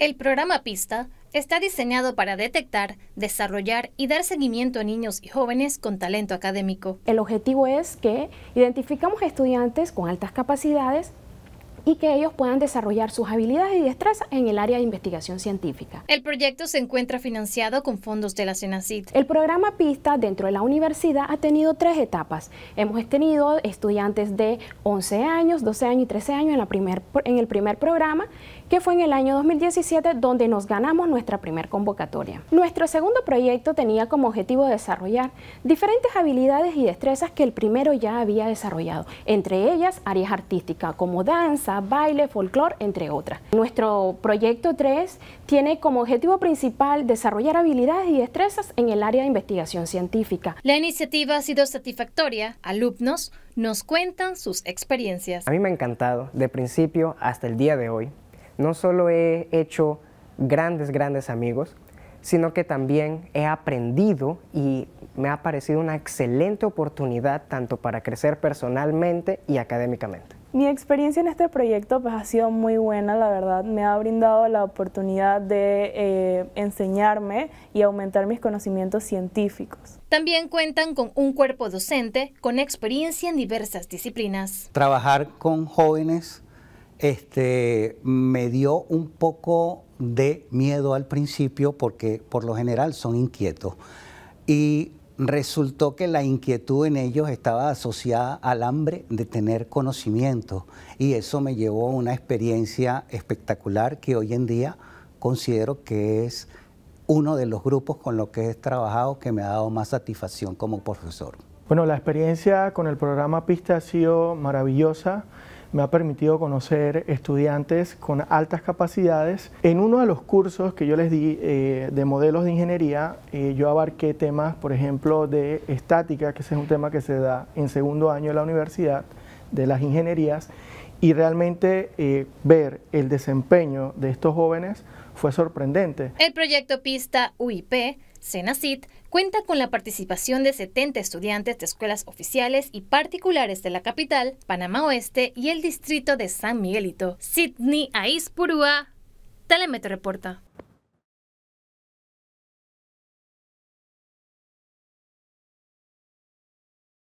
El programa Pista está diseñado para detectar, desarrollar y dar seguimiento a niños y jóvenes con talento académico. El objetivo es que identificamos estudiantes con altas capacidades y que ellos puedan desarrollar sus habilidades y destrezas en el área de investigación científica. El proyecto se encuentra financiado con fondos de la CENACIT. El programa PISTA dentro de la universidad ha tenido tres etapas. Hemos tenido estudiantes de 11 años, 12 años y 13 años en, en el primer programa, que fue en el año 2017 donde nos ganamos nuestra primer convocatoria. Nuestro segundo proyecto tenía como objetivo desarrollar diferentes habilidades y destrezas que el primero ya había desarrollado, entre ellas áreas artísticas como danza, baile, folclor, entre otras. Nuestro proyecto 3 tiene como objetivo principal desarrollar habilidades y destrezas en el área de investigación científica. La iniciativa ha sido satisfactoria. Alumnos nos cuentan sus experiencias. A mí me ha encantado, de principio hasta el día de hoy. No solo he hecho grandes, grandes amigos, sino que también he aprendido y me ha parecido una excelente oportunidad tanto para crecer personalmente y académicamente. Mi experiencia en este proyecto pues, ha sido muy buena, la verdad. Me ha brindado la oportunidad de eh, enseñarme y aumentar mis conocimientos científicos. También cuentan con un cuerpo docente con experiencia en diversas disciplinas. Trabajar con jóvenes este, me dio un poco de miedo al principio porque por lo general son inquietos. Y resultó que la inquietud en ellos estaba asociada al hambre de tener conocimiento y eso me llevó a una experiencia espectacular que hoy en día considero que es uno de los grupos con los que he trabajado que me ha dado más satisfacción como profesor. Bueno, la experiencia con el programa Pista ha sido maravillosa me ha permitido conocer estudiantes con altas capacidades. En uno de los cursos que yo les di eh, de modelos de ingeniería, eh, yo abarqué temas, por ejemplo, de estática, que ese es un tema que se da en segundo año de la universidad, de las ingenierías, y realmente eh, ver el desempeño de estos jóvenes fue sorprendente. El proyecto Pista UIP, CENACIT, cuenta con la participación de 70 estudiantes de escuelas oficiales y particulares de la capital, Panamá Oeste y el distrito de San Miguelito. Sidney Aispurúa, Telemetro Reporta.